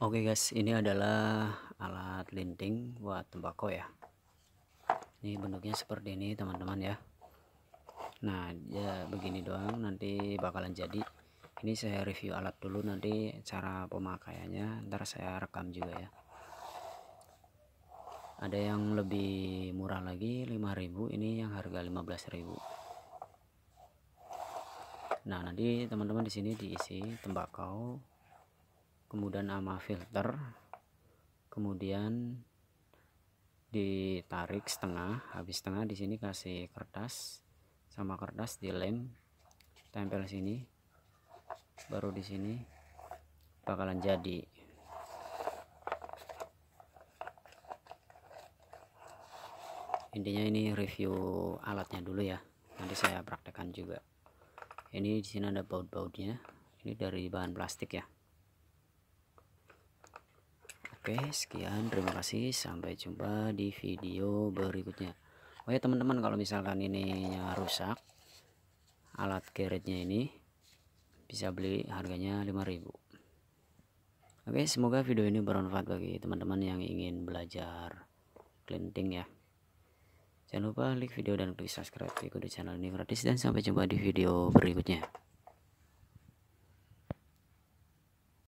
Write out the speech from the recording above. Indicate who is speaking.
Speaker 1: Oke okay guys, ini adalah alat linting buat tembakau ya. Ini bentuknya seperti ini teman-teman ya. Nah ya begini doang nanti bakalan jadi. Ini saya review alat dulu nanti cara pemakaiannya ntar saya rekam juga ya. Ada yang lebih murah lagi 5000 ini yang harga 15000 Nah nanti teman-teman di sini diisi tembakau kemudian ama filter kemudian ditarik setengah habis setengah di sini kasih kertas sama kertas dilem tempel sini baru di sini bakalan jadi intinya ini review alatnya dulu ya nanti saya praktekkan juga ini di sini ada baut-bautnya ini dari bahan plastik ya Oke, sekian. Terima kasih. Sampai jumpa di video berikutnya. Oh ya teman-teman, kalau misalkan ini rusak, alat keretnya ini bisa beli harganya 5000 Oke, semoga video ini bermanfaat bagi teman-teman yang ingin belajar glinting ya. Jangan lupa like video dan klik subscribe ikuti channel ini gratis dan sampai
Speaker 2: jumpa di video berikutnya.